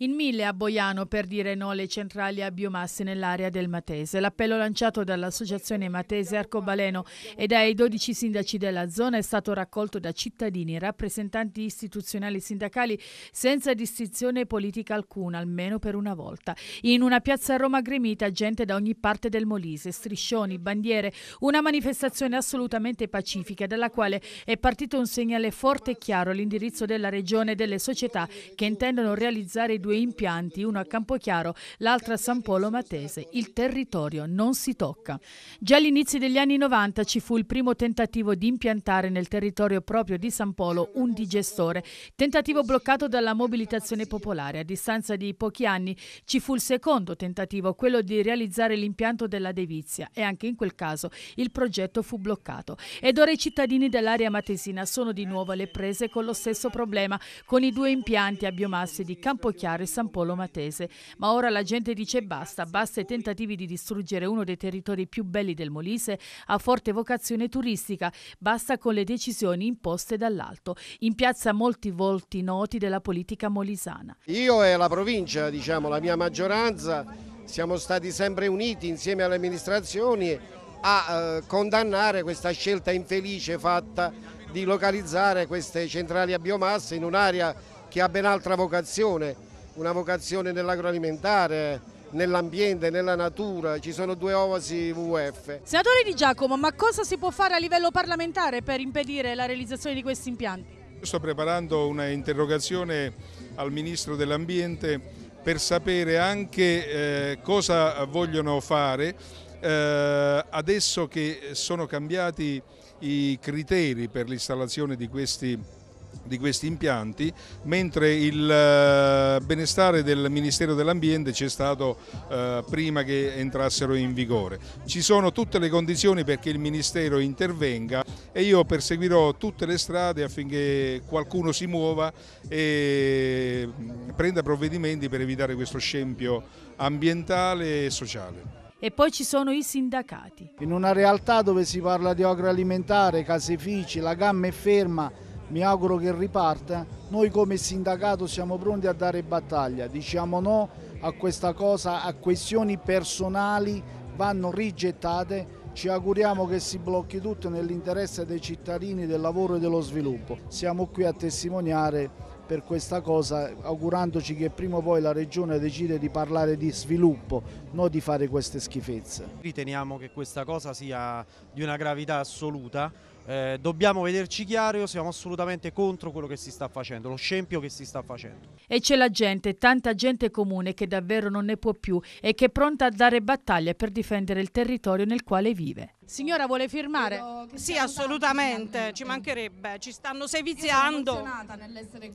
In mille a Boiano per dire no alle centrali a biomasse nell'area del Matese. L'appello lanciato dall'associazione Matese Arcobaleno e dai 12 sindaci della zona è stato raccolto da cittadini, rappresentanti istituzionali e sindacali senza distinzione politica alcuna, almeno per una volta. In una piazza a Roma gremita gente da ogni parte del Molise, striscioni, bandiere, una manifestazione assolutamente pacifica dalla quale è partito un segnale forte e chiaro all'indirizzo della regione e delle società che intendono realizzare i due due impianti, uno a Campochiaro, l'altro a San Polo Matese. Il territorio non si tocca. Già all'inizio degli anni 90 ci fu il primo tentativo di impiantare nel territorio proprio di San Polo un digestore, tentativo bloccato dalla mobilitazione popolare. A distanza di pochi anni ci fu il secondo tentativo, quello di realizzare l'impianto della Devizia e anche in quel caso il progetto fu bloccato. Ed ora i cittadini dell'area matesina sono di nuovo alle prese con lo stesso problema, con i due impianti a biomasse di Campochiaro e San Polo Matese. Ma ora la gente dice basta, basta ai tentativi di distruggere uno dei territori più belli del Molise a forte vocazione turistica, basta con le decisioni imposte dall'alto. In piazza molti volti noti della politica molisana. Io e la provincia, diciamo, la mia maggioranza, siamo stati sempre uniti insieme alle amministrazioni a eh, condannare questa scelta infelice fatta di localizzare queste centrali a biomassa in un'area che ha ben altra vocazione una vocazione nell'agroalimentare, nell'ambiente, nella natura, ci sono due oasi WWF. Senatore Di Giacomo, ma cosa si può fare a livello parlamentare per impedire la realizzazione di questi impianti? Io sto preparando una interrogazione al Ministro dell'Ambiente per sapere anche eh, cosa vogliono fare eh, adesso che sono cambiati i criteri per l'installazione di questi impianti di questi impianti, mentre il eh, benestare del Ministero dell'Ambiente c'è stato eh, prima che entrassero in vigore. Ci sono tutte le condizioni perché il Ministero intervenga e io perseguirò tutte le strade affinché qualcuno si muova e mm, prenda provvedimenti per evitare questo scempio ambientale e sociale. E poi ci sono i sindacati. In una realtà dove si parla di agroalimentare, caseifici, la gamma è ferma, mi auguro che riparta, noi come sindacato siamo pronti a dare battaglia, diciamo no a questa cosa, a questioni personali vanno rigettate, ci auguriamo che si blocchi tutto nell'interesse dei cittadini, del lavoro e dello sviluppo. Siamo qui a testimoniare per questa cosa, augurandoci che prima o poi la Regione decida di parlare di sviluppo, non di fare queste schifezze. Riteniamo che questa cosa sia di una gravità assoluta, eh, dobbiamo vederci chiaro, siamo assolutamente contro quello che si sta facendo, lo scempio che si sta facendo. E c'è la gente, tanta gente comune che davvero non ne può più e che è pronta a dare battaglia per difendere il territorio nel quale vive. Signora vuole firmare? Sì assolutamente, ci mancherebbe, ci stanno seviziando,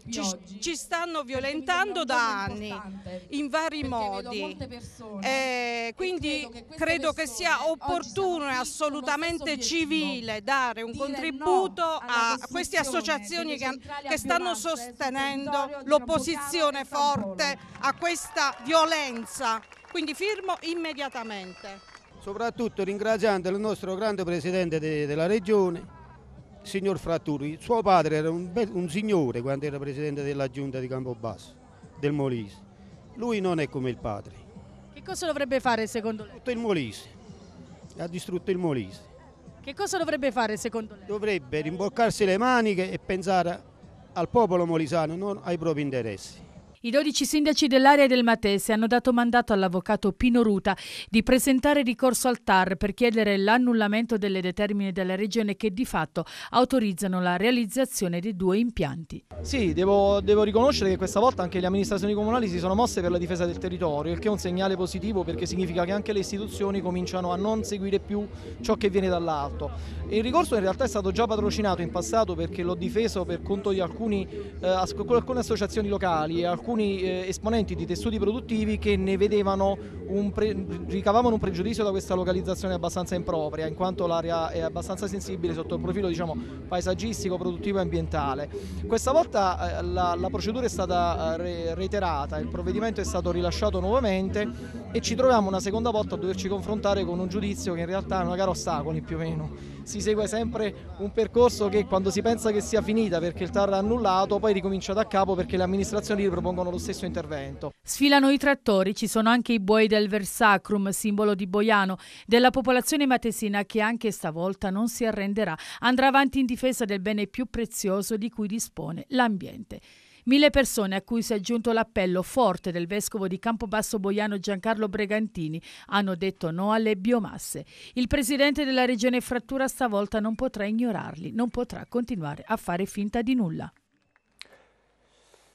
ci, ci, stanno violentando da anni in vari modi, eh, quindi credo, che sia opportuno e assolutamente civile dare un contributo a queste associazioni che, che stanno sostenendo l'opposizione forte a questa violenza, quindi firmo immediatamente soprattutto ringraziando il nostro grande presidente de, della regione, signor Fratturi. Suo padre era un, un signore quando era presidente della giunta di Campobasso, del Molise. Lui non è come il padre. Che cosa dovrebbe fare secondo lei? Tutto il Molise, ha distrutto il Molise. Che cosa dovrebbe fare secondo lei? Dovrebbe rimboccarsi le maniche e pensare al popolo molisano, non ai propri interessi. I 12 sindaci dell'area del Matese hanno dato mandato all'avvocato Pino Ruta di presentare ricorso al TAR per chiedere l'annullamento delle determine della regione che di fatto autorizzano la realizzazione dei due impianti. Sì, devo, devo, riconoscere che questa volta anche le amministrazioni comunali si sono mosse per la difesa del territorio, il che è un segnale positivo perché significa che anche le istituzioni cominciano a non seguire più ciò che viene dall'alto. Il ricorso in realtà è stato già patrocinato in passato perché l'ho difeso per conto di alcuni, eh, alcune associazioni locali e alcuni alcuni eh, esponenti di tessuti produttivi che ne vedevano un pre, ricavavano un pregiudizio da questa localizzazione abbastanza impropria, in quanto l'area è abbastanza sensibile sotto il profilo diciamo, paesaggistico, produttivo e ambientale. Questa volta eh, la, la, procedura è stata eh, reiterata, il provvedimento è stato rilasciato nuovamente e ci troviamo una seconda volta a doverci confrontare con un giudizio che in realtà è una gara ostacoli più o meno. Si segue sempre un percorso che quando si pensa che sia finita perché il TAR è annullato, poi ricomincia da capo perché le amministrazioni ripropongono lo stesso intervento. Sfilano i trattori, ci sono anche i buoi del Versacrum, simbolo di Boiano, della popolazione matesina che anche stavolta non si arrenderà, andrà avanti in difesa del bene più prezioso di cui dispone l'ambiente. Mille persone a cui si è aggiunto l'appello forte del vescovo di Campobasso Boiano Giancarlo Bregantini hanno detto no alle biomasse. Il presidente della regione Frattura stavolta non potrà ignorarli, non potrà continuare a fare finta di nulla.